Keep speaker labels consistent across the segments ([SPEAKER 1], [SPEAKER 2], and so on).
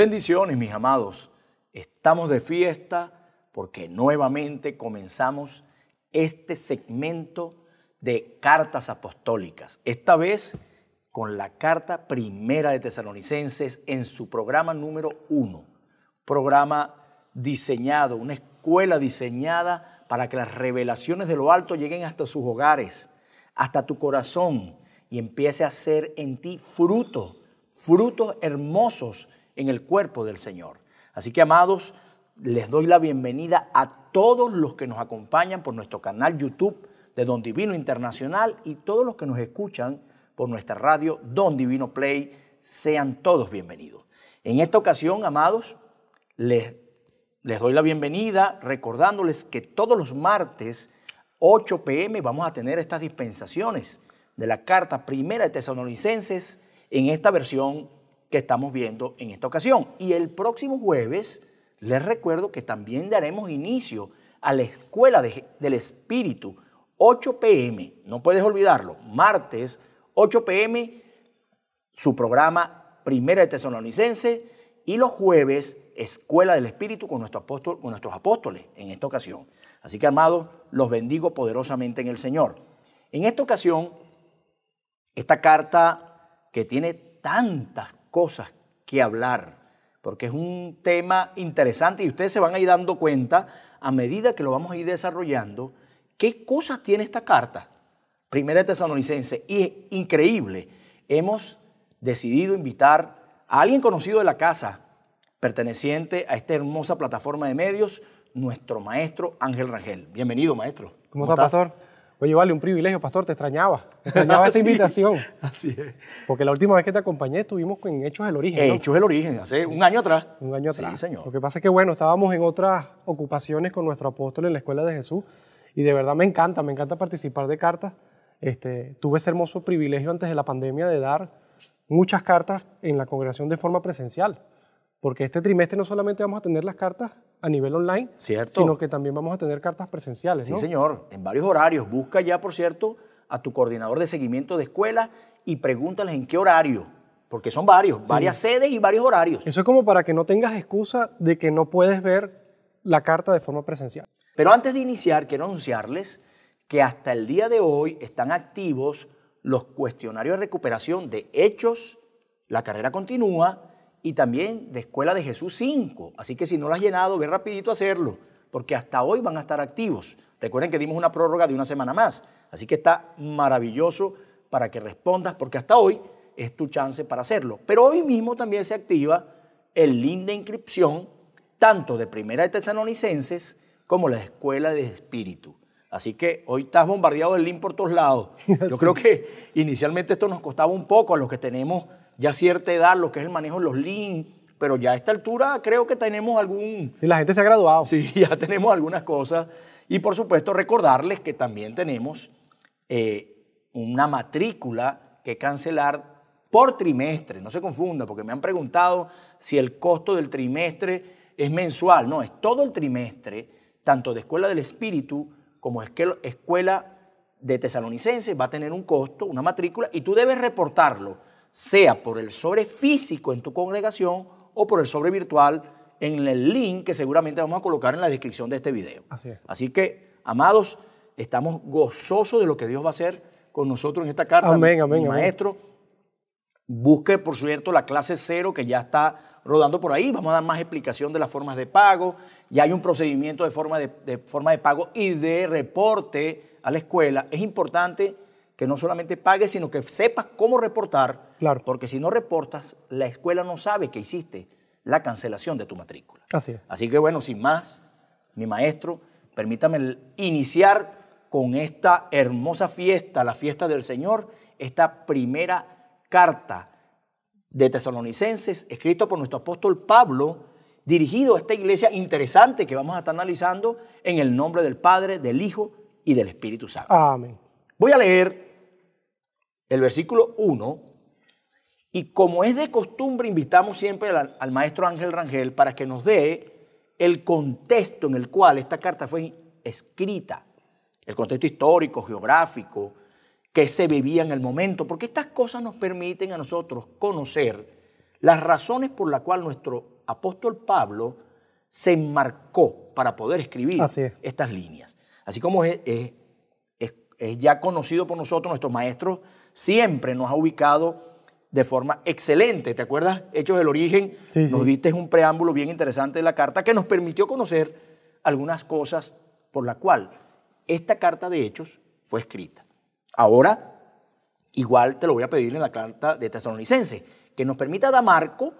[SPEAKER 1] Bendiciones, mis amados. Estamos de fiesta porque nuevamente comenzamos este segmento de cartas apostólicas. Esta vez con la carta primera de Tesalonicenses en su programa número uno. Programa diseñado, una escuela diseñada para que las revelaciones de lo alto lleguen hasta sus hogares, hasta tu corazón y empiece a ser en ti fruto, frutos hermosos en el cuerpo del Señor. Así que, amados, les doy la bienvenida a todos los que nos acompañan por nuestro canal YouTube de Don Divino Internacional y todos los que nos escuchan por nuestra radio Don Divino Play. Sean todos bienvenidos. En esta ocasión, amados, les, les doy la bienvenida recordándoles que todos los martes 8 pm vamos a tener estas dispensaciones de la carta primera de Tesalonicenses en esta versión que estamos viendo en esta ocasión. Y el próximo jueves les recuerdo que también daremos inicio a la Escuela del Espíritu, 8 pm, no puedes olvidarlo, martes 8 pm, su programa Primera de Tesalonicense y los jueves Escuela del Espíritu con, nuestro apóstol, con nuestros apóstoles en esta ocasión. Así que, amados, los bendigo poderosamente en el Señor. En esta ocasión, esta carta que tiene tantas cosas que hablar, porque es un tema interesante y ustedes se van a ir dando cuenta a medida que lo vamos a ir desarrollando, qué cosas tiene esta carta. Primera de Tesalonicense, y es increíble, hemos decidido invitar a alguien conocido de la casa, perteneciente a esta hermosa plataforma de medios, nuestro maestro Ángel Rangel. Bienvenido, maestro.
[SPEAKER 2] ¿Cómo, está, pastor? Oye, vale, un privilegio, pastor, te extrañaba. extrañaba esta invitación. Así es. Porque la última vez que te acompañé estuvimos con Hechos del Origen. ¿no? Hechos del Origen, hace un año atrás. Un año atrás. Sí, señor. Lo que pasa es que, bueno, estábamos en otras ocupaciones con nuestro apóstol en la Escuela de Jesús y de verdad me encanta, me encanta participar de cartas. Este, tuve ese hermoso privilegio antes de la pandemia de dar muchas cartas en la congregación de forma presencial, porque este trimestre no solamente vamos a tener las cartas a nivel online, sino que también vamos a tener cartas
[SPEAKER 1] presenciales. Sí, señor, en varios horarios. Busca ya, por cierto, a tu coordinador de seguimiento de escuela y pregúntales en qué horario, porque son varios, varias sedes y varios horarios. Eso es como
[SPEAKER 2] para que no tengas excusa de que no puedes ver la carta de forma presencial. Pero antes de
[SPEAKER 1] iniciar, quiero anunciarles que hasta el día de hoy están activos los cuestionarios de recuperación de hechos, la carrera continúa, y también de Escuela de Jesús 5. Así que si no lo has llenado, ve rapidito a hacerlo, porque hasta hoy van a estar activos. Recuerden que dimos una prórroga de una semana más, así que está maravilloso para que respondas, porque hasta hoy es tu chance para hacerlo. Pero hoy mismo también se activa el link de inscripción, tanto de Primera de Tesalonicenses como la Escuela de Espíritu. Así que hoy estás bombardeado el link por todos lados. Yo creo que inicialmente esto nos costaba un poco a los que tenemos ya cierta edad, lo que es el manejo de los links, pero ya a esta altura creo que tenemos algún... Si la gente se ha graduado. Sí, ya tenemos algunas cosas. Y por supuesto recordarles que también tenemos eh, una matrícula que cancelar por trimestre. No se confunda, porque me han preguntado si el costo del trimestre es mensual. No, es todo el trimestre, tanto de Escuela del Espíritu como Escuela de Tesalonicense, va a tener un costo, una matrícula, y tú debes reportarlo sea por el sobre físico en tu congregación o por el sobre virtual en el link que seguramente vamos a colocar en la descripción de este video. Así, que, amados, estamos gozosos de lo que Dios va a hacer con nosotros en esta carta. Amén, amén. Mi maestro, busque, por cierto, la clase cero que ya está rodando por ahí. Vamos a dar más explicación de las formas de pago. Ya hay un procedimiento de forma de forma de pago y de reporte a la escuela. Es importante que no solamente pagues, sino que sepas cómo reportar, porque si no reportas, la escuela no sabe que hiciste la cancelación de tu matrícula. Así Así que bueno, sin más, mi maestro, permítame iniciar con esta hermosa fiesta, la fiesta del Señor, esta primera carta de Tesalonicenses, escrito por nuestro apóstol Pablo, dirigido a esta iglesia interesante que vamos a estar analizando en el nombre del Padre, del Hijo y del Espíritu Santo. Amén. Voy a leer el versículo 1, y como es de costumbre, invitamos siempre al, maestro Ángel Rangel para que nos dé el contexto en el cual esta carta fue escrita, el contexto histórico, geográfico, que se vivía en el momento, porque estas cosas nos permiten a nosotros conocer las razones por las cuales nuestro apóstol Pablo se enmarcó para poder escribir estas líneas. Así como es, es ya conocido por nosotros, nuestro maestro siempre nos ha ubicado de forma excelente. ¿Te acuerdas? Hechos del origen, nos diste un preámbulo bien interesante de la carta que nos permitió conocer algunas cosas por la cual esta carta de hechos fue escrita. Ahora, igual te lo voy a pedir en la carta de Tesalonicense, que nos permita dar marco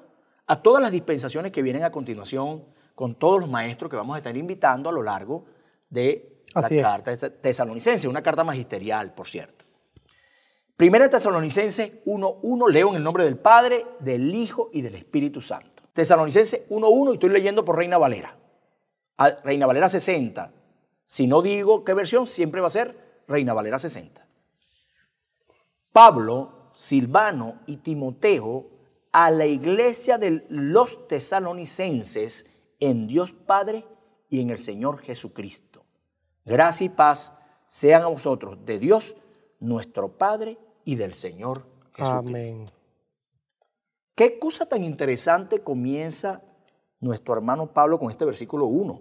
[SPEAKER 1] a todas las dispensaciones que vienen a continuación con todos los maestros que vamos a estar invitando a lo largo de la carta de Tesalonicense, una carta magisterial, por cierto. Primera Tesalonicense 1.1, leo en el nombre del Padre, del Hijo y del Espíritu Santo. Tesalonicense 1.1 y estoy leyendo por Reina Valera. Ah, Reina Valera 60. Si no digo qué versión, siempre va a ser Reina Valera 60. Pablo, Silvano y Timoteo a la iglesia de los tesalonicenses en Dios Padre y en el Señor Jesucristo. Gracia y paz sean a vosotros de Dios nuestro Padre y del Señor Jesucristo. Amén. Qué cosa tan interesante comienza nuestro hermano Pablo con este versículo 1.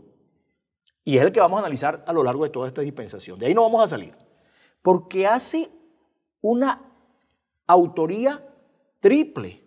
[SPEAKER 1] Y es el que vamos a analizar a lo largo de toda esta dispensación. De ahí no vamos a salir. Porque hace una autoría triple.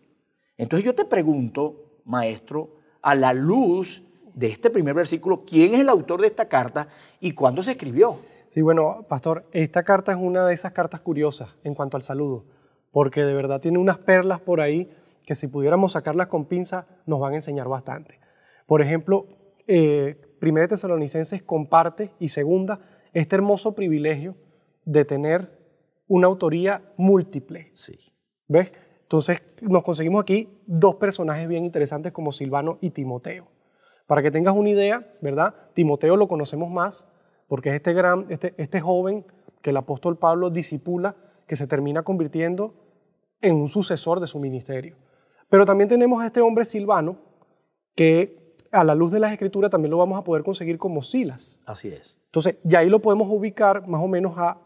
[SPEAKER 1] Entonces yo te pregunto, maestro, a la luz de este primer versículo, ¿quién es el autor de esta carta y cuándo
[SPEAKER 2] se escribió? Sí, bueno, pastor, esta carta es una de esas cartas curiosas en cuanto al saludo, porque de verdad tiene unas perlas por ahí que si pudiéramos sacarlas con pinza nos van a enseñar bastante. Por ejemplo, eh, Primera Tesalonicenses comparte y segunda este hermoso privilegio de tener una autoría múltiple. Sí. ¿Ves? Entonces nos conseguimos aquí dos personajes bien interesantes como Silvano y Timoteo. Para que tengas una idea, ¿verdad? Timoteo lo conocemos más porque es este, este, este, joven que el apóstol Pablo disipula, que se termina convirtiendo en un sucesor de su ministerio. Pero también tenemos a este hombre Silvano, que a la luz de las escrituras también lo vamos a poder conseguir como Silas. Así es. Entonces, y ahí lo podemos ubicar más o menos a,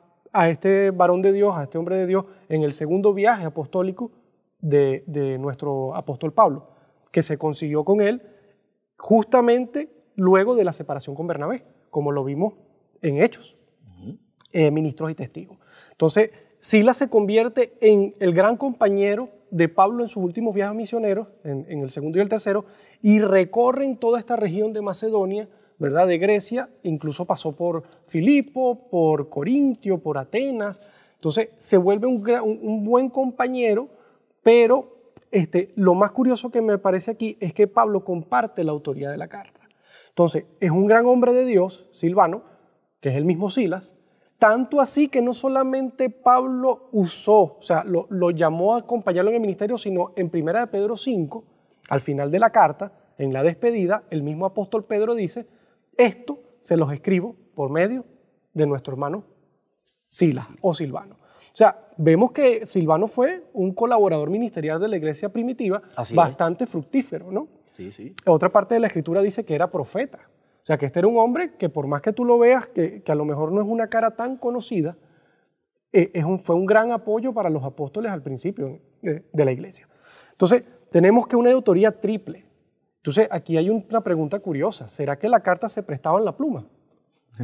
[SPEAKER 2] este varón de Dios, a este hombre de Dios, en el segundo viaje apostólico de, de nuestro apóstol Pablo, que se consiguió con él justamente luego de la separación con Bernabé, como lo vimos en hechos, eh, ministros y testigos. Entonces, Sila se convierte en el gran compañero de Pablo en sus últimos viajes misioneros, en, el segundo y el tercero, y recorren toda esta región de Macedonia, ¿verdad? De Grecia, incluso pasó por Filipo, por Corintio, por Atenas. Entonces, se vuelve un, un buen compañero, pero este, lo más curioso que me parece aquí es que Pablo comparte la autoría de la carta. Entonces, es un gran hombre de Dios, Silvano, que es el mismo Silas, tanto así que no solamente Pablo usó, o sea, lo, llamó a acompañarlo en el ministerio, sino en primera de Pedro 5, al final de la carta, en la despedida, el mismo apóstol Pedro dice, esto se los escribo por medio de nuestro hermano Silas o Silvano. O sea, vemos que Silvano fue un colaborador ministerial de la iglesia primitiva, bastante fructífero, ¿no? Sí, sí. Otra parte de la escritura dice que era profeta. O sea, que este era un hombre que por más que tú lo veas, que, a lo mejor no es una cara tan conocida, eh, es un, fue un gran apoyo para los apóstoles al principio de, la iglesia. Entonces, tenemos que una autoría triple. Entonces, aquí hay una pregunta curiosa. ¿Será que la carta se prestaba en la pluma?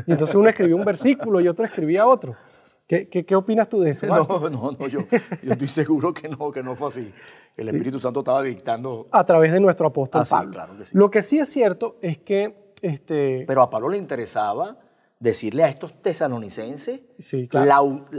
[SPEAKER 2] Y entonces uno escribía un versículo y otro escribía otro. ¿Qué, qué, opinas tú de eso? No,
[SPEAKER 1] no, no, yo, yo, estoy seguro que no, que no fue así. El Espíritu Santo estaba dictando.
[SPEAKER 2] A través de nuestro apóstol ah, Pablo.
[SPEAKER 1] Lo que sí es cierto es que este, Pero a Pablo le interesaba decirle a estos tesalonicenses la,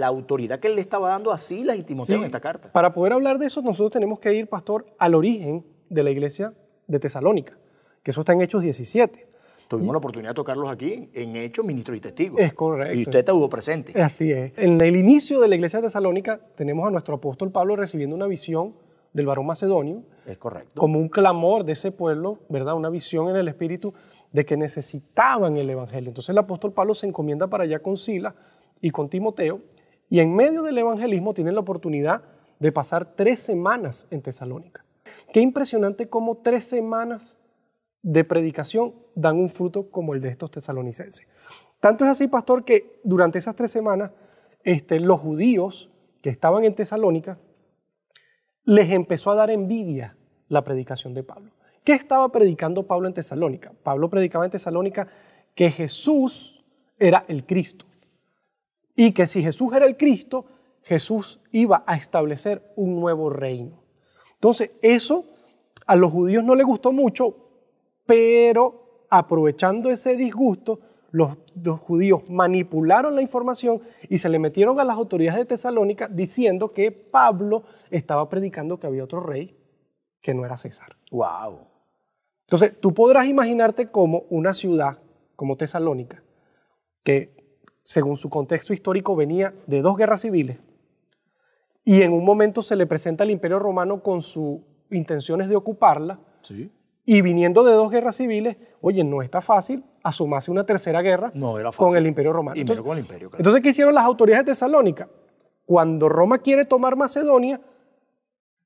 [SPEAKER 1] autoridad que él le estaba dando a Silas y Timoteo en esta carta.
[SPEAKER 2] Para poder hablar de eso, nosotros tenemos que ir, pastor, al origen de la iglesia de Tesalónica, que eso está en Hechos 17.
[SPEAKER 1] Tuvimos la oportunidad de tocarlos aquí en Hechos, ministro y testigos. Es correcto. Y usted estuvo presente.
[SPEAKER 2] Así es. En el
[SPEAKER 1] inicio de la iglesia de Tesalónica tenemos a
[SPEAKER 2] nuestro apóstol Pablo recibiendo una visión del varón macedonio.
[SPEAKER 1] Es correcto. Como
[SPEAKER 2] un clamor de ese pueblo, ¿verdad? Una visión en el espíritu de que necesitaban el Evangelio. Entonces el apóstol Pablo se encomienda para allá con Sila y con Timoteo, y en medio del evangelismo tienen la oportunidad de pasar tres semanas en Tesalónica. Qué impresionante cómo tres semanas de predicación dan un fruto como el de estos tesalonicenses. Tanto es así, pastor, que durante esas tres semanas este, los judíos que estaban en Tesalónica les empezó a dar envidia la predicación de Pablo. ¿Qué estaba predicando Pablo en Tesalónica? Pablo predicaba en Tesalónica que Jesús era el Cristo y que si Jesús era el Cristo, Jesús iba a establecer un nuevo reino. Entonces, eso a los judíos no les gustó mucho, pero aprovechando ese disgusto, los, judíos manipularon la información y se le metieron a las autoridades de Tesalónica diciendo que Pablo estaba predicando que había otro rey que no era César. ¡Wow! Entonces, tú podrás imaginarte como una ciudad como Tesalónica, que según su contexto histórico venía de dos guerras civiles, y en un momento se le presenta al Imperio Romano con sus intenciones de ocuparla, y viniendo de dos guerras civiles, oye, no está fácil asumarse una tercera guerra con el Imperio Romano. imperio, entonces, ¿qué hicieron las autoridades de Tesalónica? Cuando Roma quiere tomar Macedonia,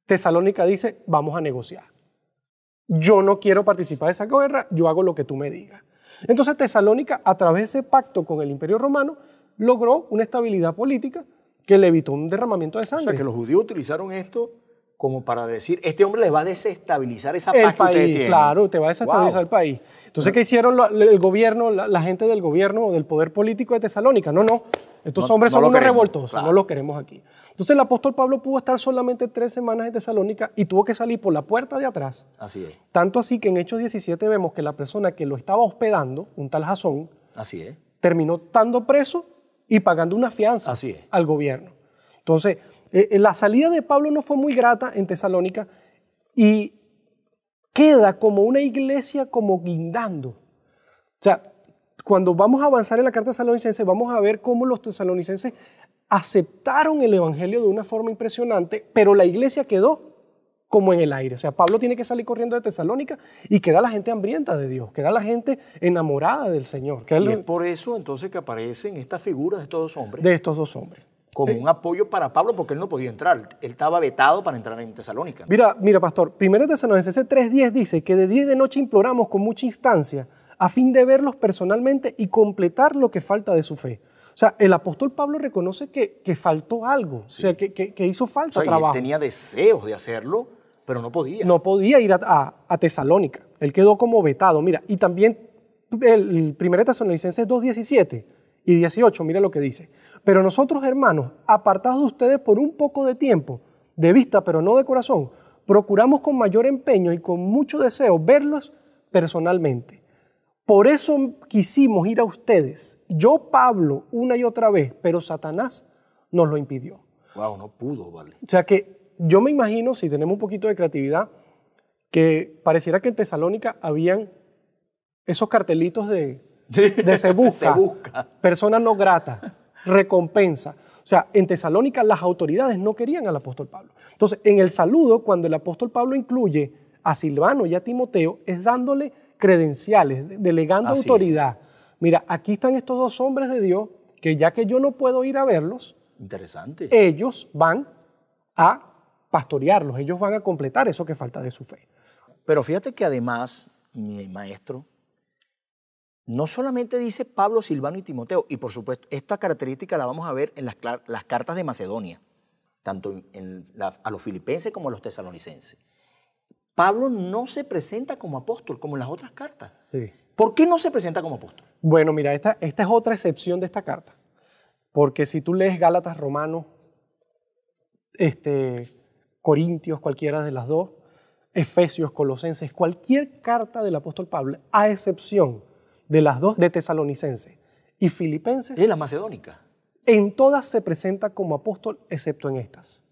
[SPEAKER 2] Tesalónica dice, vamos a negociar yo no quiero participar de esa guerra, yo hago lo que tú me digas. Entonces Tesalónica, a través de ese pacto con el Imperio Romano, logró una estabilidad política que le evitó un derramamiento de sangre. O sea, que los judíos
[SPEAKER 1] utilizaron esto como para decir, este hombre le va a desestabilizar esa parte paz país, que Claro,
[SPEAKER 2] te va a desestabilizar el país. Entonces, ¿qué hicieron el gobierno, la, gente del gobierno o del poder político de Tesalónica? No, no,
[SPEAKER 1] estos hombres son unos revoltosos, no los
[SPEAKER 2] queremos aquí. Entonces, el apóstol Pablo pudo estar solamente tres semanas en Tesalónica y tuvo que salir por la puerta de atrás. Así es. Tanto así que en Hechos 17 vemos que la persona que lo estaba hospedando, un tal Jasón, así terminó estando preso y pagando una fianza al gobierno. Entonces, eh, eh, la salida de Pablo no fue muy grata en Tesalónica y queda como una iglesia como guindando. O sea, cuando vamos a avanzar en la carta tesalonicense, vamos a ver cómo los tesalonicenses aceptaron el Evangelio de una forma impresionante, pero la iglesia quedó como en el aire. O sea, Pablo tiene que salir corriendo de Tesalónica y queda la gente hambrienta de Dios, queda la gente enamorada del Señor.
[SPEAKER 1] por eso entonces que aparecen estas figuras de estos dos hombres. De
[SPEAKER 2] estos dos hombres
[SPEAKER 1] como eh. un apoyo para Pablo porque él no podía entrar, él estaba vetado para entrar en Tesalónica. Mira,
[SPEAKER 2] mira, pastor, primero Tesalonicenses 3:10 dice que de día y de noche imploramos con mucha instancia a fin de verlos personalmente y completar lo que falta de su fe. O sea, el apóstol Pablo reconoce que, faltó algo, o sea,
[SPEAKER 1] que, hizo
[SPEAKER 2] falso o sea, trabajo. Él
[SPEAKER 1] tenía deseos de hacerlo, pero no podía. No
[SPEAKER 2] podía ir a, Tesalónica. Él quedó como vetado. Mira, y también el 1 Tesalonicenses 2.17 y 18, mira lo que dice. Pero nosotros, hermanos, apartados de ustedes por un poco de tiempo, de vista pero no de corazón, procuramos con mayor empeño y con mucho deseo verlos personalmente. Por eso quisimos ir a ustedes. Yo, Pablo, una y otra vez, pero Satanás nos lo impidió.
[SPEAKER 1] Wow, no pudo, vale.
[SPEAKER 2] O sea que yo me imagino, si tenemos un poquito de creatividad, que pareciera que en Tesalónica habían esos cartelitos de de se busca, se busca, persona no grata, recompensa. O sea, en Tesalónica las autoridades no querían al apóstol Pablo. Entonces, en el saludo, cuando el apóstol Pablo incluye a Silvano y a Timoteo, es dándole credenciales, delegando autoridad. Mira, aquí están estos dos hombres de Dios que ya que yo no puedo ir a verlos, Interesante. ellos van
[SPEAKER 1] a pastorearlos, ellos van a completar eso que falta de su fe. Pero fíjate que además, mi maestro, no solamente dice Pablo, Silvano y Timoteo, y por supuesto, esta característica la vamos a ver en las, cartas de Macedonia, tanto a los filipenses como a los tesalonicenses. Pablo no se presenta como apóstol, como en las otras cartas. ¿Por qué no se presenta como apóstol? Bueno, mira, esta, es otra excepción
[SPEAKER 2] de esta carta. Porque si tú lees Gálatas, Romanos, este, Corintios, cualquiera de las dos, Efesios, Colosenses, cualquier carta del apóstol Pablo, a excepción de las dos, de Tesalonicenses y Filipenses. Y la macedónica. En todas se presenta como apóstol, excepto en estas.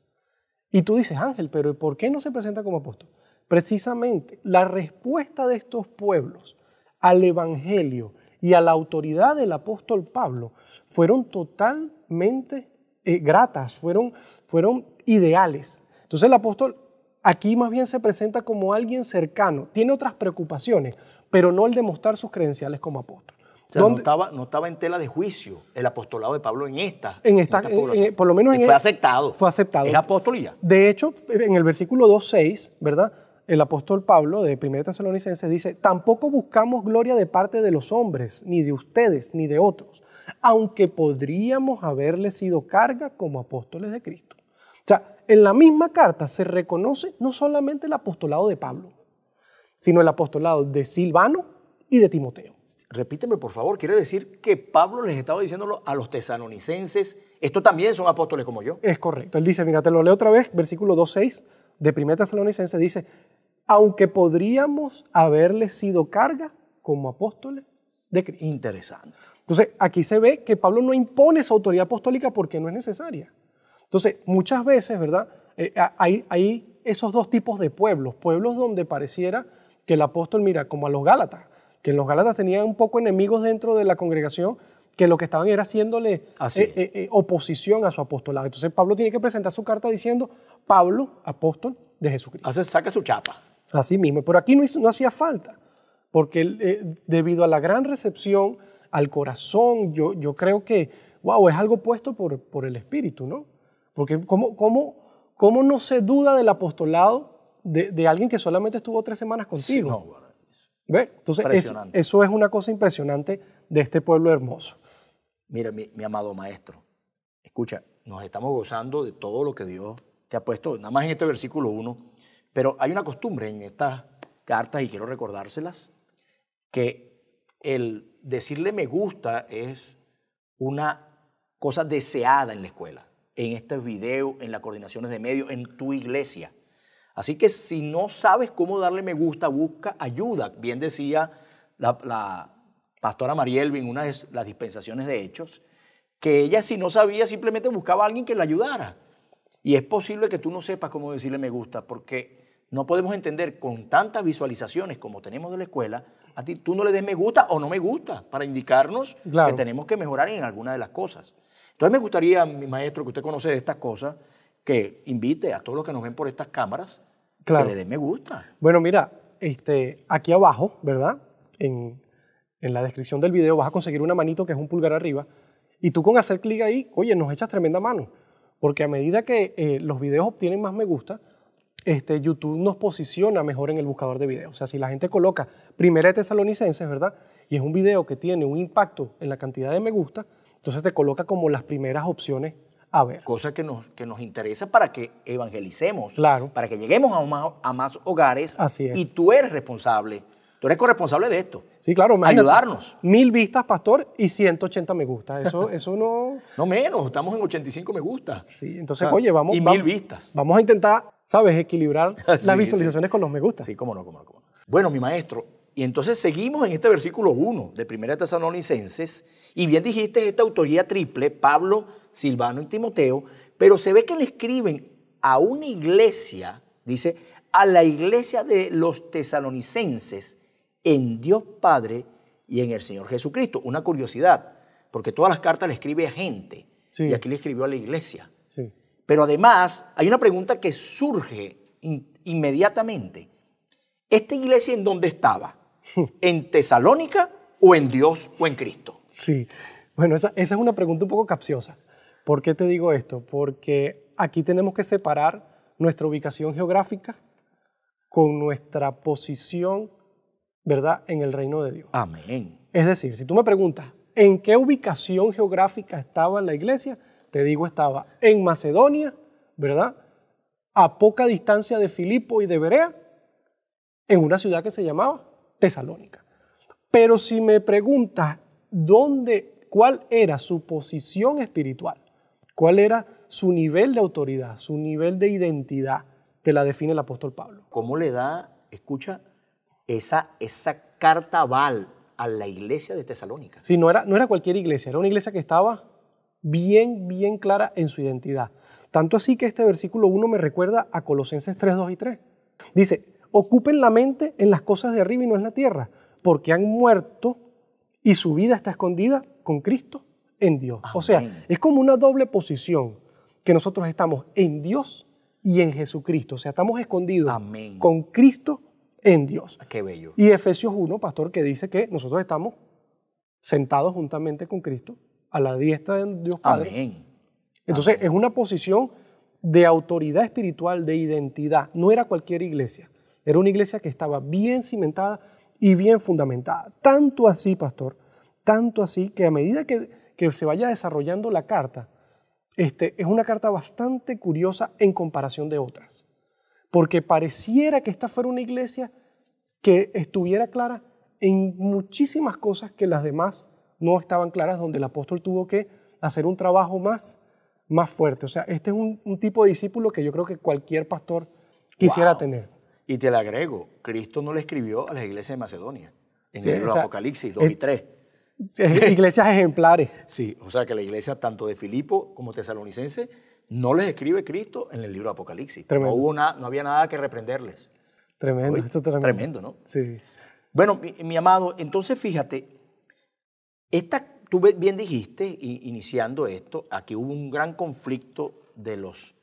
[SPEAKER 2] Y tú dices, Ángel, pero ¿por qué no se presenta como apóstol? Precisamente la respuesta de estos pueblos al Evangelio y a la autoridad del apóstol Pablo fueron totalmente eh, gratas, fueron, fueron ideales. Entonces el apóstol aquí más bien se presenta como alguien cercano, tiene otras preocupaciones, pero no el demostrar sus credenciales como apóstol.
[SPEAKER 1] O sea, no, estaba, en tela de juicio el apostolado de Pablo en esta. En esta, población. por lo menos en fue e- aceptado. Fue aceptado. Es apostolía.
[SPEAKER 2] De hecho, en el versículo 2.6, ¿verdad? El apóstol Pablo de 1 Tesalonicenses dice, tampoco buscamos gloria de parte de los hombres, ni de ustedes, ni de otros, aunque podríamos haberle sido carga como apóstoles de Cristo. O sea, en la misma carta se reconoce no solamente el apostolado de Pablo, sino el apostolado de Silvano y de Timoteo.
[SPEAKER 1] Repíteme, por favor, quiere decir que Pablo les estaba diciéndolo a los tesalonicenses, esto también son apóstoles como yo.
[SPEAKER 2] Es correcto. Él dice, mira, te lo leo otra vez, versículo 2.6 de 1 Tesalonicense dice, aunque podríamos haberles sido carga como apóstoles de Cristo. Interesante. Entonces, aquí se ve que Pablo no impone esa autoridad apostólica porque no es necesaria. Entonces, muchas veces, ¿verdad? Eh, hay, hay esos dos tipos de pueblos, pueblos donde pareciera que el apóstol, mira, como a los Gálatas, que los Gálatas tenían un poco enemigos dentro de la congregación que lo que estaban era haciéndole eh, eh, eh, oposición a su apostolado. Entonces Pablo tiene que presentar su carta diciendo, Pablo, apóstol de Jesucristo. Hace, saca su chapa. Así mismo, pero aquí no, no hacía falta, porque debido a la gran recepción, al corazón, yo, yo creo que, wow, es algo puesto por, por el Espíritu, ¿no? Porque ¿cómo, cómo no se duda del apostolado de, alguien que solamente estuvo tres semanas contigo. no, ¿Ve? Entonces, eso, es una cosa impresionante de este pueblo hermoso.
[SPEAKER 1] Mira, mi, amado maestro, escucha, nos estamos gozando de todo lo que Dios te ha puesto, nada más en este versículo 1, pero hay una costumbre en estas cartas, y quiero recordárselas, que el decirle me gusta es una cosa deseada en la escuela, en este video, en las coordinaciones de medios, en tu iglesia. Así que si no sabes cómo darle me gusta, busca ayuda. Bien decía la, pastora marielvin en una de las dispensaciones de hechos, que ella si no sabía simplemente buscaba a alguien que la ayudara. Y es posible que tú no sepas cómo decirle me gusta, porque no podemos entender con tantas visualizaciones como tenemos de la escuela, a ti tú no le des me gusta o no me gusta para indicarnos que tenemos que mejorar en alguna de las cosas. Entonces me gustaría, mi maestro, que usted conoce de estas cosas, que invite a todos los que nos ven por estas cámaras que le den me gusta.
[SPEAKER 2] Bueno, mira, este, aquí abajo, ¿verdad? En, la descripción del video vas a conseguir una manito que es un pulgar arriba. Y tú con hacer clic ahí, oye, nos echas tremenda mano. Porque a medida que eh, los videos obtienen más me gusta, este, YouTube nos posiciona mejor en el buscador de videos. O sea, si la gente coloca primera de tesalonicenses, ¿verdad? Y es un video que tiene un impacto en la cantidad de me gusta, entonces te coloca como las primeras opciones
[SPEAKER 1] Cosa que nos, nos interesa para que evangelicemos, claro. para que lleguemos a más, a más hogares. Así Y tú eres responsable, tú eres corresponsable de esto. Sí, claro. Ayudarnos.
[SPEAKER 2] Mil vistas, pastor, y 180 me gusta. Eso, eso no...
[SPEAKER 1] No menos, estamos en 85 me gusta. Sí, entonces, ah, oye, vamos... Y mil vistas. Vamos
[SPEAKER 2] a intentar, ¿sabes? Equilibrar ah, las visualizaciones con los me gusta. Sí, cómo no, cómo no, cómo
[SPEAKER 1] Bueno, mi maestro, y entonces seguimos en este versículo 1 de 1 Tesalonicenses, y bien dijiste esta autoría triple, Pablo Silvano y Timoteo, pero se ve que le escriben a una iglesia, dice, a la iglesia de los tesalonicenses en Dios Padre y en el Señor Jesucristo. Una curiosidad, porque todas las cartas le escribe a gente y aquí le escribió a la iglesia. Pero además hay una pregunta que surge inmediatamente. ¿Esta iglesia en dónde estaba? ¿En Tesalónica o en Dios o en Cristo?
[SPEAKER 2] Sí, bueno, esa es una pregunta un poco capciosa. ¿Por qué te digo esto? Porque aquí tenemos que separar nuestra ubicación geográfica con nuestra posición, ¿verdad?, en el reino de Dios. Amén. Es decir, si tú me preguntas, ¿en qué ubicación geográfica estaba la iglesia? Te digo, estaba en Macedonia, ¿verdad? A poca distancia de Filipo y de Berea, en una ciudad que se llamaba Tesalónica. Pero si me preguntas dónde, cuál era su posición espiritual, cuál era su nivel de autoridad, su nivel de identidad, te la define el apóstol Pablo.
[SPEAKER 1] ¿Cómo le da, escucha, esa, esa carta val a la iglesia de Tesalónica?
[SPEAKER 2] Sí, no era, no era cualquier iglesia, era una iglesia que estaba bien, bien clara en su identidad. Tanto así que este versículo 1 me recuerda a Colosenses 3, 2 y 3. Dice, ocupen la mente en las cosas de arriba y no en la tierra, porque han muerto y su vida está escondida con Cristo en Dios. O sea, es como una doble posición que nosotros estamos en Dios y en Jesucristo. O sea, estamos escondidos con Cristo en Dios. Ah, qué bello. Y Efesios 1, pastor, que dice que nosotros estamos sentados juntamente con Cristo a la diestra de Dios Padre. Amén. Entonces, es una posición de autoridad espiritual, de identidad. No era cualquier iglesia. Era una iglesia que estaba bien cimentada y bien fundamentada. Tanto así, pastor, tanto así que a medida que que se vaya desarrollando la carta, este, es una carta bastante curiosa en comparación de otras, porque pareciera que esta fuera una iglesia que estuviera clara en muchísimas cosas que las demás no estaban claras, donde el apóstol tuvo que hacer un trabajo más, más fuerte. O sea, este es un, tipo de discípulo que yo creo que
[SPEAKER 1] cualquier pastor
[SPEAKER 2] quisiera tener.
[SPEAKER 1] Y te la agrego, Cristo no le escribió a las iglesias de Macedonia en el libro Apocalipsis 2 y 3. Iglesias
[SPEAKER 2] ejemplares. Sí,
[SPEAKER 1] o sea que la iglesia tanto de Filipo como tesalonicense no les escribe Cristo en el libro de Apocalipsis. No, había nada que reprenderles. Tremendo, esto tremendo. Tremendo, ¿no? Sí. Bueno, mi, amado, entonces fíjate, esta, tú bien dijiste, iniciando esto, aquí hubo un gran conflicto de los,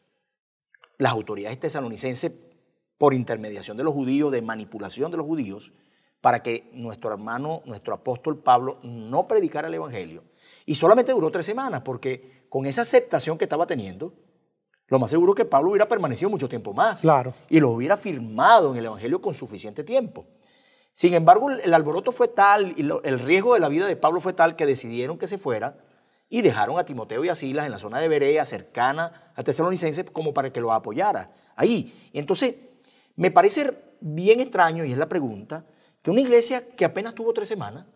[SPEAKER 1] las autoridades tesalonicenses por intermediación de los judíos, de manipulación de los judíos, para que nuestro hermano, nuestro apóstol Pablo, no predicara el Evangelio. Y solamente duró tres semanas, porque con esa aceptación que estaba teniendo, lo más seguro es que Pablo hubiera permanecido mucho tiempo más. Claro. Y lo hubiera firmado en el Evangelio con suficiente tiempo. Sin embargo, el alboroto fue tal y el riesgo de la vida de Pablo fue tal que decidieron que se fuera y dejaron a Timoteo y a Silas en la zona de Berea, cercana a Tesalonicense, como para que lo apoyara ahí. entonces, me parece bien extraño, y es la pregunta, que una iglesia que apenas tuvo tres semanas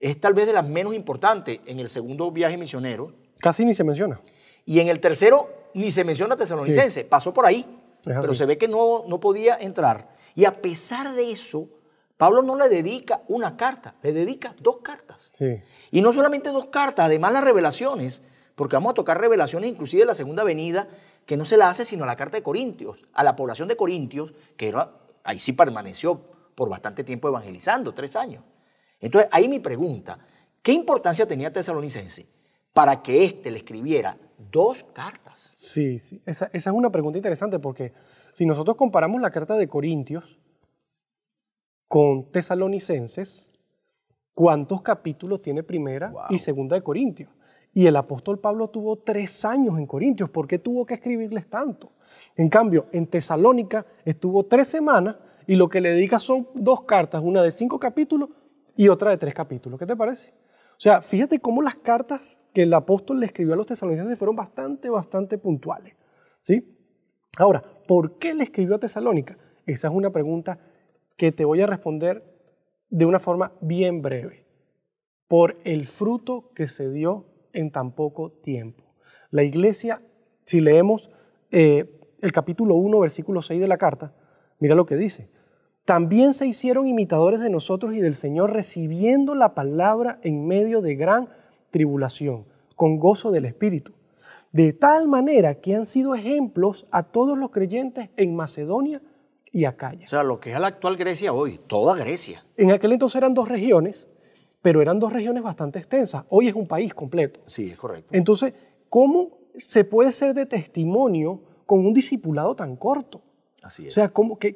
[SPEAKER 1] es tal vez de las menos importantes en el segundo viaje misionero. Casi ni se menciona. Y en el tercero ni se menciona tesalonicense, pasó por ahí, pero se ve que no, no podía entrar. Y a pesar de eso, Pablo no le dedica una carta, le dedica dos cartas. Y no solamente dos cartas, además las revelaciones, porque vamos a tocar revelaciones inclusive de la segunda venida, que no se la hace sino a la carta de Corintios, a la población de Corintios, que ahí sí permaneció por bastante tiempo evangelizando, tres años. Entonces, ahí mi pregunta, ¿qué importancia tenía Tesalonicense para que éste le escribiera dos cartas?
[SPEAKER 2] Sí, sí. Esa, es una pregunta interesante porque si nosotros comparamos la carta de Corintios con Tesalonicenses, ¿cuántos capítulos tiene primera y segunda de Corintios? Y el apóstol Pablo tuvo tres años en Corintios. ¿Por qué tuvo que escribirles tanto? En cambio, en Tesalónica estuvo tres semanas y lo que le dedica son dos cartas, una de cinco capítulos y otra de tres capítulos. ¿Qué te parece? O sea, fíjate cómo las cartas que el apóstol le escribió a los tesalonicenses fueron bastante, bastante puntuales. ¿sí? Ahora, ¿por qué le escribió a Tesalónica? Esa es una pregunta que te voy a responder de una forma bien breve. Por el fruto que se dio en tan poco tiempo. La iglesia, si leemos eh, el capítulo 1, versículo 6 de la carta, mira lo que dice también se hicieron imitadores de nosotros y del Señor, recibiendo la palabra en medio de gran tribulación, con gozo del Espíritu. De tal manera que han sido ejemplos a todos los creyentes en Macedonia
[SPEAKER 1] y Acaya. O sea, lo que es la actual Grecia hoy, toda Grecia.
[SPEAKER 2] En aquel entonces eran dos regiones, pero eran dos regiones bastante extensas. Hoy es un país completo. Sí, es correcto. Entonces, ¿cómo se puede ser de testimonio con un discipulado tan corto? Así O sea,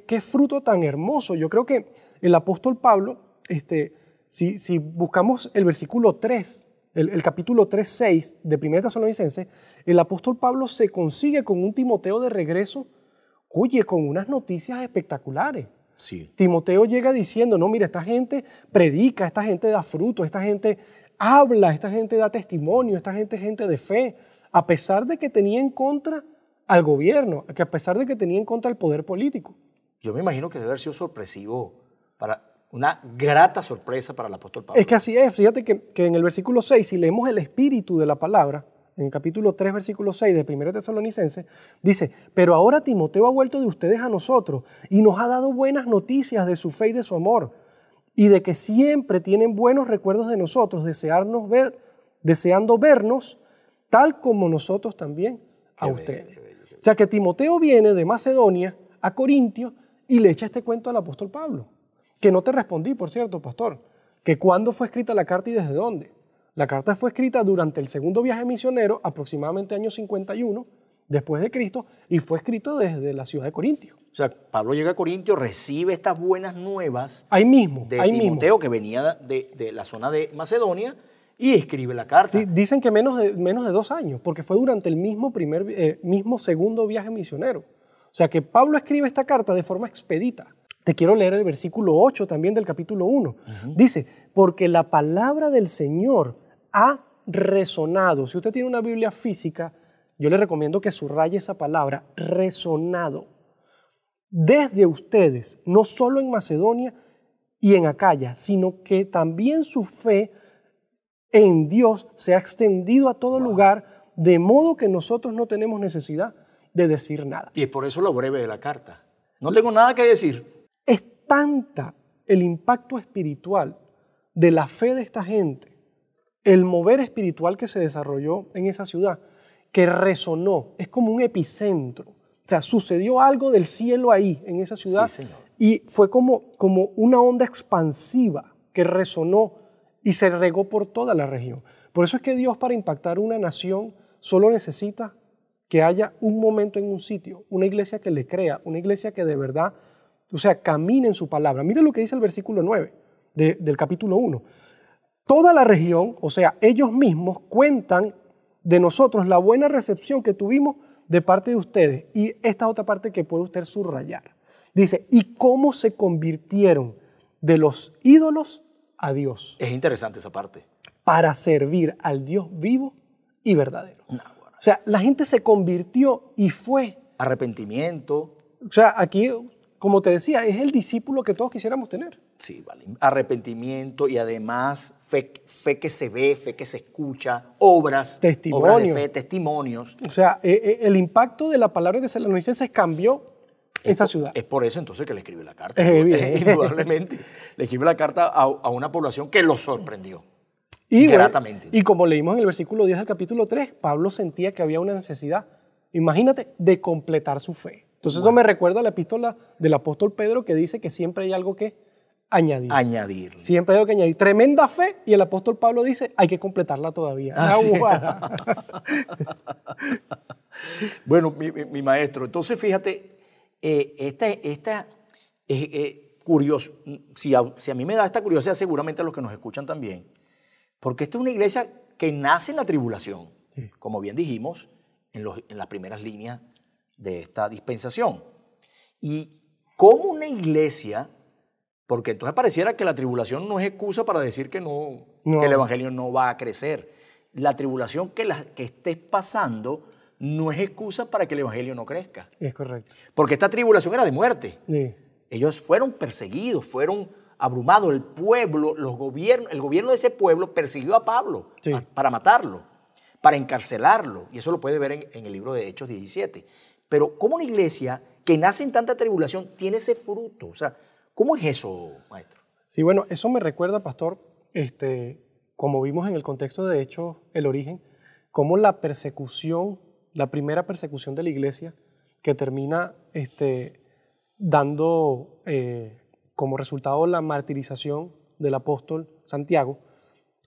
[SPEAKER 2] qué, fruto tan hermoso. Yo creo que el apóstol Pablo, este, si, buscamos el versículo 3, el, capítulo 3, 6 de 1 Tesalonicense, el apóstol Pablo se consigue con un Timoteo de regreso, oye, con unas noticias espectaculares. Timoteo llega diciendo, no, mira, esta gente predica, esta gente da fruto, esta gente habla, esta gente da testimonio, esta gente es gente de fe, a pesar de que tenía en contra al gobierno, que a pesar de que tenía en contra el poder político.
[SPEAKER 1] Yo me imagino que debe haber sido sorpresivo, para una grata sorpresa para el apóstol Pablo. Es que
[SPEAKER 2] así es, fíjate que, en el versículo 6, si leemos el espíritu de la palabra, en el capítulo 3, versículo 6 de 1 Tesalonicense, dice, pero ahora Timoteo ha vuelto de ustedes a nosotros y nos ha dado buenas noticias de su fe y de su amor, y de que siempre tienen buenos recuerdos de nosotros, desearnos ver, deseando vernos tal como nosotros también a ustedes. O sea que Timoteo viene de Macedonia a Corintio y le echa este cuento al apóstol Pablo, que no te respondí, por cierto, pastor, que cuándo fue escrita la carta y desde dónde. La carta fue escrita durante el segundo viaje misionero, aproximadamente año 51 después de Cristo, y fue escrito desde la ciudad
[SPEAKER 1] de Corintio. O sea, Pablo llega a Corintio, recibe estas buenas nuevas.
[SPEAKER 2] Ahí mismo, de Timoteo,
[SPEAKER 1] que venía de, de la zona de Macedonia, y escribe la carta. Sí,
[SPEAKER 2] dicen que menos de, menos de dos años, porque fue durante el mismo, primer, eh, mismo segundo viaje misionero. O sea que Pablo escribe esta carta de forma expedita. Te quiero leer el versículo 8 también del capítulo 1. Dice, porque la palabra del Señor ha resonado. Si usted tiene una Biblia física, yo le recomiendo que subraye esa palabra, resonado. Desde ustedes, no solo en Macedonia y en Acaya, sino que también su fe en Dios se ha extendido a todo lugar, de modo que nosotros no tenemos necesidad de decir nada.
[SPEAKER 1] Y es por eso lo breve de la carta. No tengo nada que decir.
[SPEAKER 2] Es tanta el impacto espiritual de la fe de esta gente, el mover espiritual que se desarrolló en esa ciudad, que resonó, es como un epicentro. O sea, sucedió algo del cielo ahí, en esa ciudad, y fue como, como una onda expansiva que resonó y se regó por toda la región. Por eso es que Dios para impactar una nación solo necesita que haya un momento en un sitio, una iglesia que le crea, una iglesia que de verdad, o sea, camine en su palabra. Mira lo que dice el versículo 9 del capítulo 1. Toda la región, o sea, ellos mismos cuentan de nosotros la buena recepción que tuvimos de parte de ustedes. Y esta otra parte que puede usted subrayar. Dice, ¿y cómo se convirtieron de los
[SPEAKER 1] ídolos Dios. Es interesante esa parte.
[SPEAKER 2] Para servir al Dios vivo y verdadero. O sea, la gente se convirtió y fue. Arrepentimiento. O sea, aquí, como te decía, es el discípulo que todos quisiéramos tener.
[SPEAKER 1] Sí, vale. Arrepentimiento y además fe, que se ve, fe que se escucha, obras,
[SPEAKER 2] testimonios. de fe,
[SPEAKER 1] testimonios.
[SPEAKER 2] O sea, e, e, el impacto de la palabra de se
[SPEAKER 1] cambió esa ciudad. es por eso entonces que le escribe la carta. Indudablemente. le escribe la carta a, una población que lo sorprendió.
[SPEAKER 2] Y, y como leímos en el versículo 10 del capítulo 3, Pablo sentía que había una necesidad, imagínate, de completar su fe. Entonces eso me recuerda a la epístola del apóstol Pedro que dice que siempre hay algo que añadir. Añadir. Siempre hay algo que añadir. Tremenda fe y el apóstol Pablo dice, hay que completarla todavía. Ah,
[SPEAKER 1] bueno, mi maestro, entonces fíjate, eh, esta, esta curiosa, eh, curioso, si a, mí me da esta curiosidad, seguramente a los que nos escuchan también, porque esta es una iglesia que nace en la tribulación, como bien dijimos, en, en las primeras líneas de esta dispensación. Y como una iglesia, porque entonces pareciera que la tribulación no es excusa para decir que, que el Evangelio no va a crecer. La tribulación que, la, que estés pasando no es excusa para que el Evangelio no crezca. Es correcto. Porque esta tribulación era de muerte. Ellos fueron perseguidos, fueron abrumados. El pueblo, los el gobierno de ese pueblo persiguió a Pablo para matarlo, para encarcelarlo. Y eso lo puede ver en, el libro de Hechos 17. Pero ¿cómo una iglesia que nace en tanta tribulación tiene ese fruto? O sea, ¿cómo es eso, maestro? Sí,
[SPEAKER 2] bueno, eso me recuerda, pastor, este, como vimos en el contexto de Hechos, el origen, cómo la persecución la primera persecución de la iglesia que termina este, dando eh, como resultado la martirización del apóstol Santiago,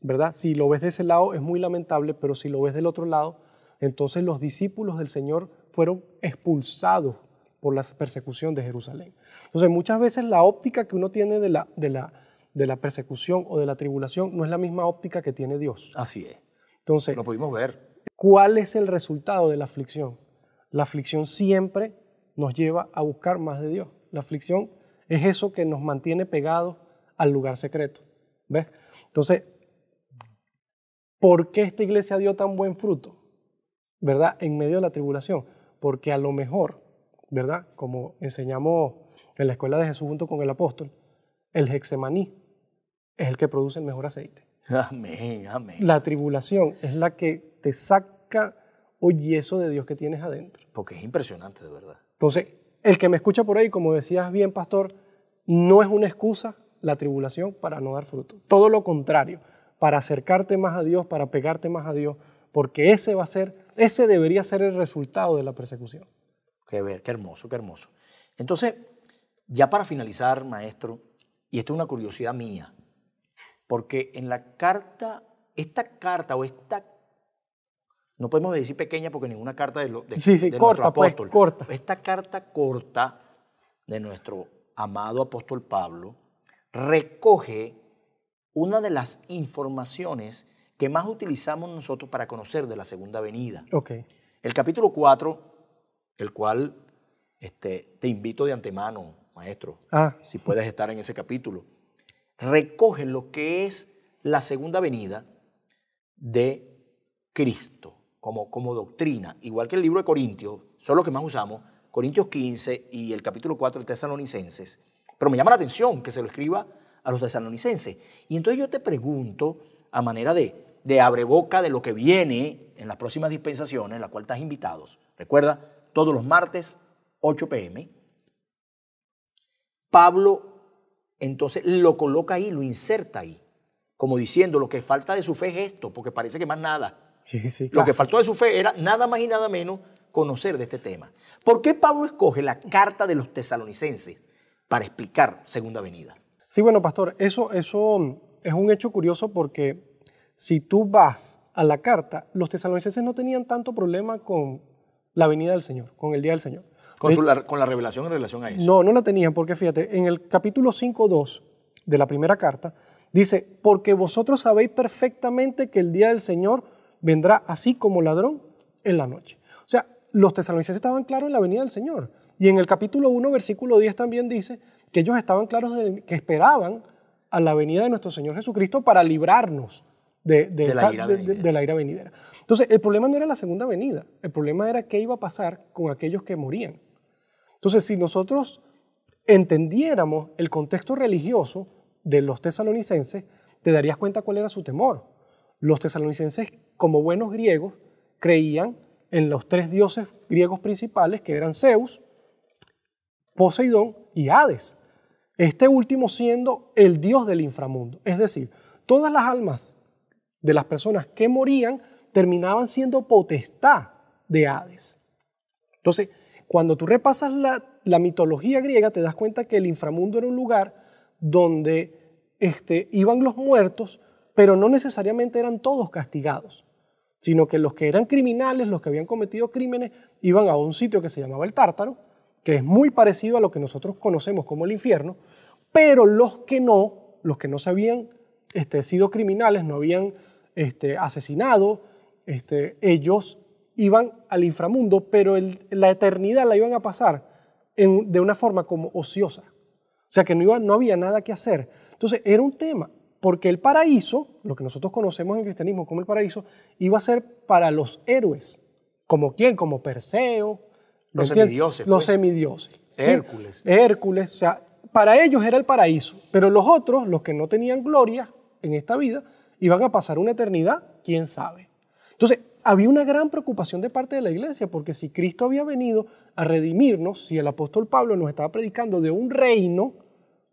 [SPEAKER 2] ¿verdad? Si lo ves de ese lado es muy lamentable, pero si lo ves del otro lado, entonces los discípulos del Señor fueron expulsados por la persecución de Jerusalén. Entonces muchas veces la óptica que uno tiene de la, de la, de la persecución o de la tribulación no es la misma óptica que tiene Dios. Así es. Entonces, lo pudimos ver. ¿Cuál es el resultado de la aflicción? La aflicción siempre nos lleva a buscar más de Dios. La aflicción es eso que nos mantiene pegados al lugar secreto. ¿Ves? Entonces, ¿por qué esta iglesia dio tan buen fruto? ¿Verdad? En medio de la tribulación. Porque a lo mejor, ¿verdad? Como enseñamos en la escuela de Jesús junto con el apóstol, el hexemaní es el que produce el mejor aceite.
[SPEAKER 1] Amén, amén.
[SPEAKER 2] La tribulación es la que te saca hoy eso de Dios que tienes adentro.
[SPEAKER 1] Porque es impresionante, de verdad.
[SPEAKER 2] Entonces, el que me escucha por ahí, como decías bien, pastor, no es una excusa la tribulación para no dar fruto. Todo lo contrario, para acercarte más a Dios, para pegarte más a Dios, porque ese va a ser, ese debería ser el resultado de la persecución.
[SPEAKER 1] Qué ver, qué hermoso, qué hermoso. Entonces, ya para finalizar, maestro, y esto es una curiosidad mía, porque en la carta, esta carta o esta no podemos decir pequeña porque ninguna carta de, lo, de, corta, nuestro pues, apóstol. Esta carta corta de nuestro amado apóstol Pablo recoge una de las informaciones que más utilizamos nosotros para conocer de la segunda venida. Okay. El capítulo 4, el cual este, te invito de antemano, maestro, ah. si puedes estar en ese capítulo, recoge lo que es la segunda venida de Cristo como, doctrina, igual que el libro de Corintios, son los que más usamos, Corintios 15 y el capítulo 4 de Tesalonicenses, pero me llama la atención que se lo escriba a los tesalonicenses. Y entonces yo te pregunto, a manera de, de boca de lo que viene en las próximas dispensaciones, en las cuales estás invitados, recuerda, todos los martes, 8 pm, Pablo entonces lo coloca ahí, lo inserta ahí, como diciendo, lo que falta de su fe es esto, porque parece que más nada. Lo que faltó de su fe era nada más y nada menos conocer de este tema. ¿Por qué Pablo escoge la carta de los tesalonicenses para explicar segunda venida?
[SPEAKER 2] Sí, bueno, pastor, eso, eso mm, es un hecho curioso porque si tú vas a la carta, los tesalonicenses no tenían tanto problema con la venida del Señor, con el día del Señor.
[SPEAKER 1] Con, la, con la revelación en relación a eso.
[SPEAKER 2] No, no la tenían, porque fíjate, en el capítulo 5.2 de la primera carta, dice, porque vosotros sabéis perfectamente que el día del Señor vendrá así como ladrón en la noche. O sea, los tesalonicenses estaban claros en la venida del Señor. Y en el capítulo 1, versículo 10 también dice que ellos estaban claros que esperaban a la venida de nuestro Señor Jesucristo para librarnos de, la de, la ira venidera. Entonces, el problema no era la segunda venida, el problema era qué iba a pasar con aquellos que morían. Entonces, si nosotros entendiéramos el contexto religioso de los tesalonicenses, te darías cuenta cuál era su temor. Los tesalonicenses como buenos griegos, creían en los tres dioses griegos principales, que eran Zeus, Poseidón y Hades. Este último siendo el dios del inframundo. Es decir, todas las almas de las personas que morían terminaban siendo potestad de Hades. Entonces, cuando tú repasas la, mitología griega, te das cuenta que el inframundo era un lugar donde este, iban los muertos, pero no necesariamente eran todos castigados sino que los que eran criminales, los que habían cometido crímenes, iban a un sitio que se llamaba el Tártaro, que es muy parecido a lo que nosotros conocemos como el infierno, pero los que no, los que no se habían este, sido criminales, no habían este, asesinado, este, ellos iban al inframundo, pero la eternidad la iban a pasar de una forma como ociosa. O sea que no, no había nada que hacer. Entonces era un tema porque el paraíso, lo que nosotros conocemos en cristianismo como el paraíso, iba a ser para los héroes. ¿Como quién? Como Perseo. Los semidioses. Los pues. semidioses. Hércules. Hércules. O sea, para ellos era el paraíso. Pero los otros, los que no tenían gloria en esta vida, iban a pasar una eternidad, quién sabe. Entonces, había una gran preocupación de parte de la iglesia, porque si Cristo había venido a redimirnos, si el apóstol Pablo nos estaba predicando de un reino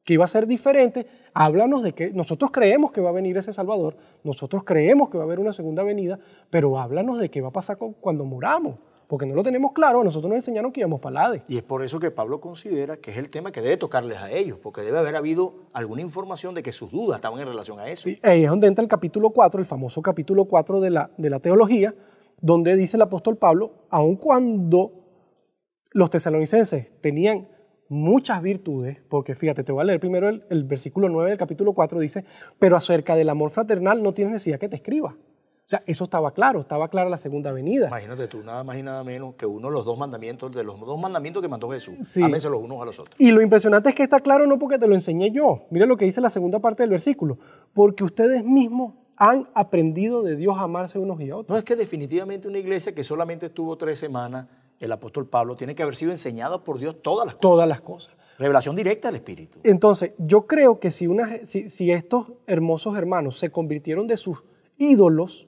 [SPEAKER 2] que iba a ser diferente, háblanos de que nosotros creemos que va a venir ese Salvador, nosotros creemos que va a haber una segunda venida, pero háblanos de qué va a pasar cuando moramos, porque no lo tenemos claro, nosotros nos enseñaron que íbamos para
[SPEAKER 1] Y es por eso que Pablo considera que es el tema que debe tocarles a ellos, porque debe haber habido alguna información de que sus dudas estaban en relación a eso. Sí,
[SPEAKER 2] ahí es donde entra el capítulo 4, el famoso capítulo 4 de la, de la teología, donde dice el apóstol Pablo, aun cuando los tesalonicenses tenían muchas virtudes, porque fíjate, te voy a leer primero el, versículo 9 del capítulo 4, dice, pero acerca del amor fraternal no tienes necesidad que te escriba. O sea, eso estaba claro, estaba
[SPEAKER 1] clara la segunda venida. Imagínate tú, nada más y nada menos que uno de los dos mandamientos, de los dos mandamientos que mandó Jesús. Sí. los unos a los otros.
[SPEAKER 2] Y lo impresionante es que está claro no porque te lo enseñé yo. Mira lo que dice la segunda parte del versículo. Porque ustedes mismos han aprendido de Dios amarse unos y a otros.
[SPEAKER 1] No es que definitivamente una iglesia que solamente estuvo tres semanas el apóstol Pablo, tiene que haber sido enseñado por Dios todas las cosas. Todas las cosas. Revelación directa del Espíritu.
[SPEAKER 2] Entonces, yo creo que si, estos hermosos hermanos se convirtieron de sus ídolos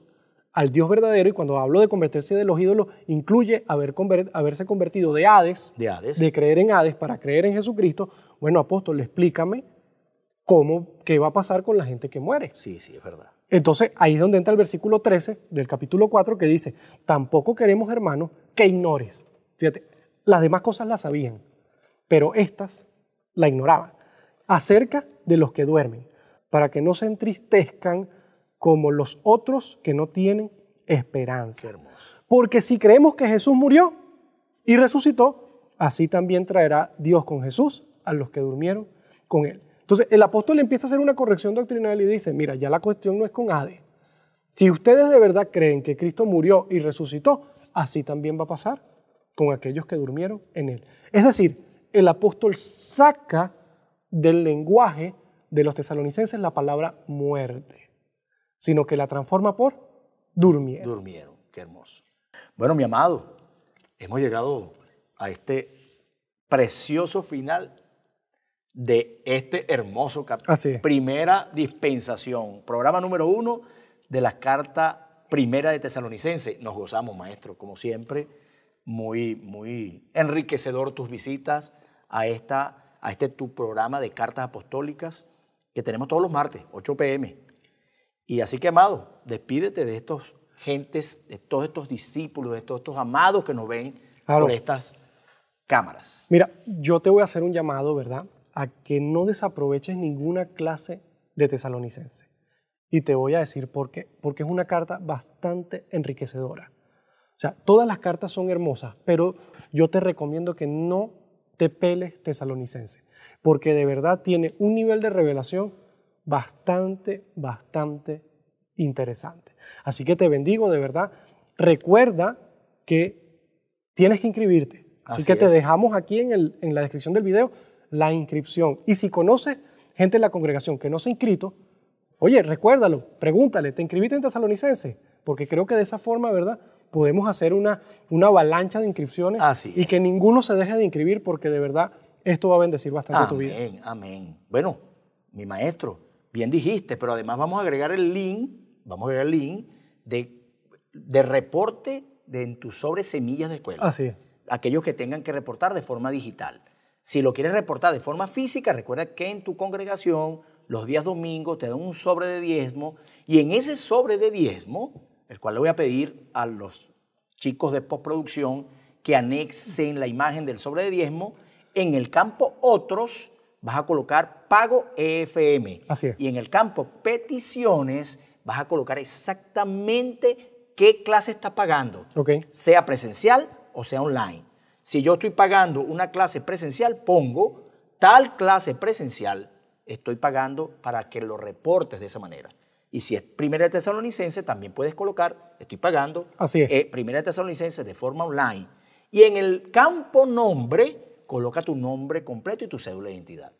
[SPEAKER 2] al Dios verdadero, y cuando hablo de convertirse de los ídolos, incluye haberse convertido de Hades, de Hades, de creer en Hades para creer en Jesucristo, bueno, apóstol, explícame cómo, qué va a pasar con la gente que muere.
[SPEAKER 1] Sí, sí, es verdad.
[SPEAKER 2] Entonces ahí es donde entra el versículo 13 del capítulo 4 que dice, tampoco queremos hermano, que ignores. Fíjate, las demás cosas las sabían, pero estas la ignoraban. Acerca de los que duermen, para que no se entristezcan como los otros que no tienen esperanza. Porque si creemos que Jesús murió y resucitó, así también traerá Dios con Jesús a los que durmieron con él. Entonces el apóstol empieza a hacer una corrección doctrinal y dice, mira, ya la cuestión no es con Ade. Si ustedes de verdad creen que Cristo murió y resucitó, así también va a pasar con aquellos que durmieron en él. Es decir, el apóstol saca del lenguaje de los tesalonicenses la palabra muerte, sino que la transforma por durmieron.
[SPEAKER 1] Durmieron, qué hermoso. Bueno, mi amado, hemos llegado a este precioso final de este hermoso capítulo Primera dispensación, programa número uno de la carta primera de Tesalonicense. Nos gozamos, maestro, como siempre, muy, muy enriquecedor tus visitas a, esta, a este tu programa de cartas apostólicas que tenemos todos los martes, 8 pm. Y así que, amado, despídete de estos gentes, de todos estos discípulos, de todos estos amados que nos ven por estas cámaras.
[SPEAKER 2] Mira, yo te voy a hacer un llamado, ¿verdad? a que no desaproveches ninguna clase de tesalonicense. Y te voy a decir por qué. Porque es una carta bastante enriquecedora. O sea, todas las cartas son hermosas, pero yo te recomiendo que no te peles tesalonicense, porque de verdad tiene un nivel de revelación bastante, bastante interesante. Así que te bendigo, de verdad. Recuerda que tienes que inscribirte. Así, que te dejamos aquí en, en la descripción del video la inscripción. Y si conoces gente de la congregación que no se ha inscrito, oye, recuérdalo, pregúntale, ¿te inscribiste en Tesalonicense? Porque creo que de esa forma, ¿verdad? Podemos hacer una, una avalancha de inscripciones y que ninguno se deje de inscribir porque de verdad esto va a bendecir bastante tu vida.
[SPEAKER 1] Amén, amén. Bueno, mi maestro, bien dijiste, pero además vamos a agregar el link, vamos a agregar el link de, de reporte de en tus sobre semillas de escuela. Así es. Aquellos que tengan que reportar de forma digital. Si lo quieres reportar de forma física, recuerda que en tu congregación los días domingos te dan un sobre de diezmo y en ese sobre de diezmo, el cual le voy a pedir a los chicos de postproducción que anexen la imagen del sobre de diezmo, en el campo otros vas a colocar pago EFM. Y en el campo peticiones vas a colocar exactamente qué clase está pagando, sea presencial o sea online. Si yo estoy pagando una clase presencial, pongo tal clase presencial, estoy pagando para que lo reportes de esa manera. Y si es primera de tesalonicense, también puedes colocar, estoy pagando, Así es. Eh, primera de tesalonicense de forma online. Y en el campo nombre, coloca tu nombre completo y tu cédula de identidad,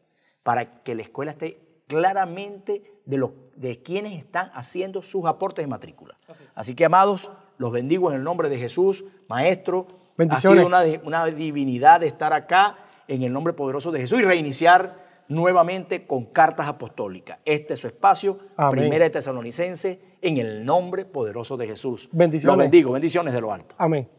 [SPEAKER 1] para que la escuela esté claramente de, los, de quienes están haciendo sus aportes de matrícula. Así que, amados, los bendigo en el nombre de Jesús, Maestro, Bendiciones. Ha sido una, una divinidad estar acá en el nombre poderoso de Jesús y reiniciar nuevamente con cartas apostólicas. Este es su espacio, Primera de Tesalonicense, en el nombre poderoso de Jesús. Bendiciones. Lo bendigo, bendiciones de lo alto. Amén.